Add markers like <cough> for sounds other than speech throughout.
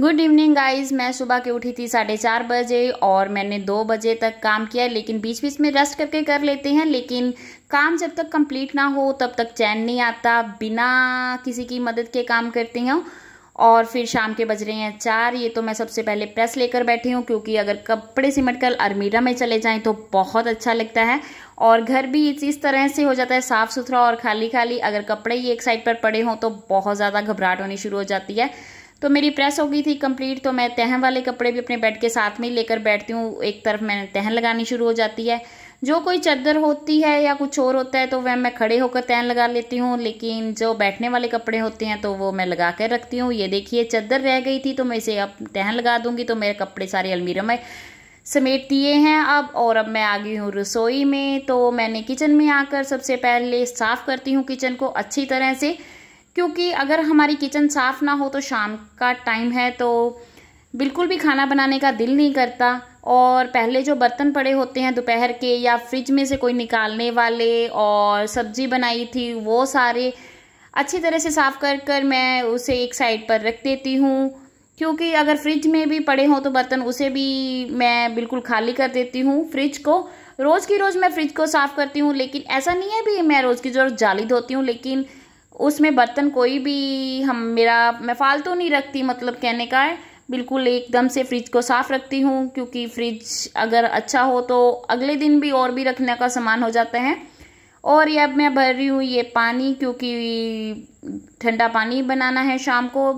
good evening guys मैं सुबह के उठी थी साढ़े चार बजे और मैंने दो बजे तक काम किया लेकिन बीच बीच में रेस्ट करके कर लेते हैं लेकिन काम जब तक कंप्लीट ना हो तब तक चैन नहीं आता बिना किसी की मदद के काम करती हूँ और फिर शाम के बज रहे हैं चार ये तो मैं सबसे पहले प्रेस लेकर बैठी हूँ क्योंकि अगर कपड़े सिमट कर अलमीरा में चले जाएं तो बहुत अच्छा लगता है और घर भी इस तरह से हो जाता है साफ़ सुथरा और खाली खाली अगर कपड़े ही एक साइड पर पड़े हों तो बहुत ज़्यादा घबराहट होनी शुरू हो जाती है तो मेरी प्रेस हो गई थी कंप्लीट तो मैं तहन वाले कपड़े भी अपने बेड के साथ में ही लेकर बैठती हूँ एक तरफ मैंने तहन लगानी शुरू हो जाती है जो कोई चादर होती है या कुछ और होता है तो वह मैं खड़े होकर तैन लगा लेती हूँ लेकिन जो बैठने वाले कपड़े होते हैं तो वो मैं लगा कर रखती हूँ ये देखिए चादर रह गई थी तो मैं इसे अब तहन लगा दूँगी तो मेरे कपड़े सारे अलमीरा में समेट दिए हैं अब और अब मैं आ गई हूँ रसोई में तो मैंने किचन में आकर सबसे पहले साफ़ करती हूँ किचन को अच्छी तरह से क्योंकि अगर हमारी किचन साफ़ ना हो तो शाम का टाइम है तो बिल्कुल भी खाना बनाने का दिल नहीं करता और पहले जो बर्तन पड़े होते हैं दोपहर के या फ्रिज में से कोई निकालने वाले और सब्जी बनाई थी वो सारे अच्छी तरह से साफ़ कर कर मैं उसे एक साइड पर रख देती हूँ क्योंकि अगर फ्रिज में भी पड़े हों तो बर्तन उसे भी मैं बिल्कुल खाली कर देती हूँ फ्रिज को रोज़ की रोज़ मैं फ्रिज को साफ़ करती हूँ लेकिन ऐसा नहीं है भी मैं रोज़ की रोज़ जाली धोती हूँ लेकिन उसमें बर्तन कोई भी हम मेरा मैं फालतू नहीं रखती मतलब कहने का है बिल्कुल एकदम से फ्रिज को साफ़ रखती हूँ क्योंकि फ्रिज अगर अच्छा हो तो अगले दिन भी और भी रखने का सामान हो जाता है और ये अब मैं भर रही हूँ ये पानी क्योंकि ठंडा पानी बनाना है शाम को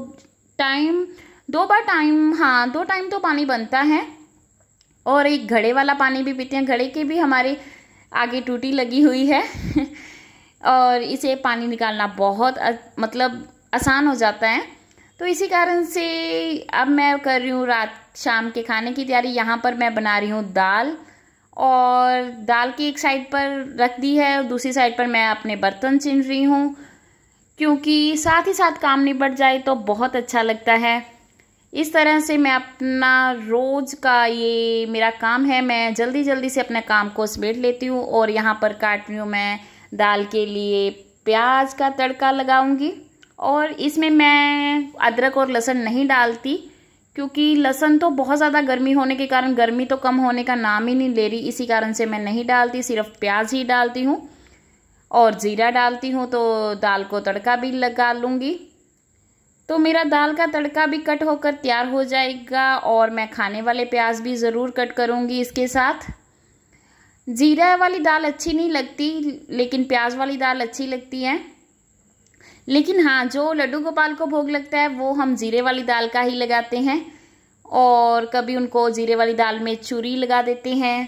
टाइम दो बार टाइम हाँ दो टाइम तो पानी बनता है और एक घड़े वाला पानी भी पीते हैं घड़े के भी हमारे आगे टूटी लगी हुई है <laughs> और इसे पानी निकालना बहुत मतलब आसान हो जाता है तो इसी कारण से अब मैं कर रही हूँ रात शाम के खाने की तैयारी यहाँ पर मैं बना रही हूँ दाल और दाल की एक साइड पर रख दी है और दूसरी साइड पर मैं अपने बर्तन चिन रही हूँ क्योंकि साथ ही साथ काम निपट जाए तो बहुत अच्छा लगता है इस तरह से मैं अपना रोज़ का ये मेरा काम है मैं जल्दी जल्दी से अपने काम को समेट लेती हूँ और यहाँ पर काट रही हूँ मैं दाल के लिए प्याज का तड़का लगाऊंगी और इसमें मैं अदरक और लहसुन नहीं डालती क्योंकि लहसुन तो बहुत ज़्यादा गर्मी होने के कारण गर्मी तो कम होने का नाम ही नहीं ले रही इसी कारण से मैं नहीं डालती सिर्फ प्याज ही डालती हूँ और ज़ीरा डालती हूँ तो दाल को तड़का भी लगा लूँगी तो मेरा दाल का तड़का भी कट होकर तैयार हो जाएगा और मैं खाने वाले प्याज भी ज़रूर कट करूँगी इसके साथ जीरा वाली दाल अच्छी नहीं लगती लेकिन प्याज वाली दाल अच्छी लगती है लेकिन हाँ जो लड्डू गोपाल को भोग लगता है वो हम जीरे वाली दाल का ही लगाते हैं और कभी उनको जीरे वाली दाल में चूरी लगा देते हैं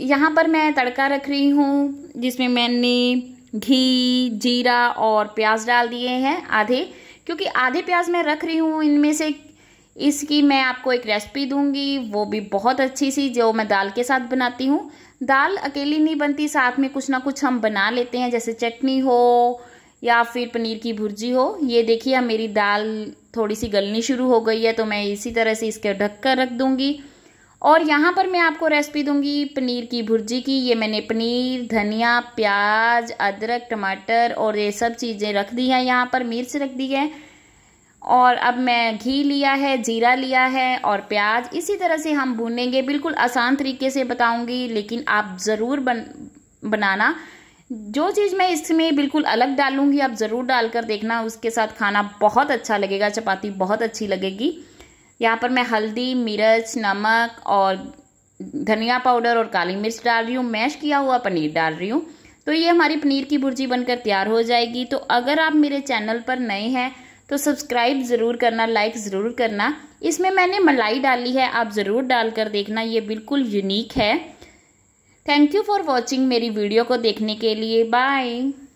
यहाँ पर मैं तड़का रख रही हूँ जिसमें मैंने घी जीरा और प्याज डाल दिए हैं आधे क्योंकि आधे प्याज मैं रख रही हूँ इनमें से इसकी मैं आपको एक रेसिपी दूंगी वो भी बहुत अच्छी सी जो मैं दाल के साथ बनाती हूँ दाल अकेली नहीं बनती साथ में कुछ ना कुछ हम बना लेते हैं जैसे चटनी हो या फिर पनीर की भुर्जी हो ये देखिए मेरी दाल थोड़ी सी गलनी शुरू हो गई है तो मैं इसी तरह से इसके ढक कर रख दूंगी और यहाँ पर मैं आपको रेसिपी दूंगी पनीर की भुर्जी की ये मैंने पनीर धनिया प्याज अदरक टमाटर और ये सब चीज़ें रख दी हैं यहाँ पर मिर्च रख दी है और अब मैं घी लिया है जीरा लिया है और प्याज इसी तरह से हम भूनेंगे बिल्कुल आसान तरीके से बताऊंगी लेकिन आप ज़रूर बन बनाना जो चीज़ मैं इसमें बिल्कुल अलग डालूंगी आप ज़रूर डालकर देखना उसके साथ खाना बहुत अच्छा लगेगा चपाती बहुत अच्छी लगेगी यहाँ पर मैं हल्दी मिर्च नमक और धनिया पाउडर और काली मिर्च डाल रही हूँ मैश किया हुआ पनीर डाल रही हूँ तो ये हमारी पनीर की भुर्जी बनकर तैयार हो जाएगी तो अगर आप मेरे चैनल पर नए हैं तो सब्सक्राइब ज़रूर करना लाइक ज़रूर करना इसमें मैंने मलाई डाली है आप ज़रूर डालकर देखना ये बिल्कुल यूनिक है थैंक यू फॉर वॉचिंग मेरी वीडियो को देखने के लिए बाय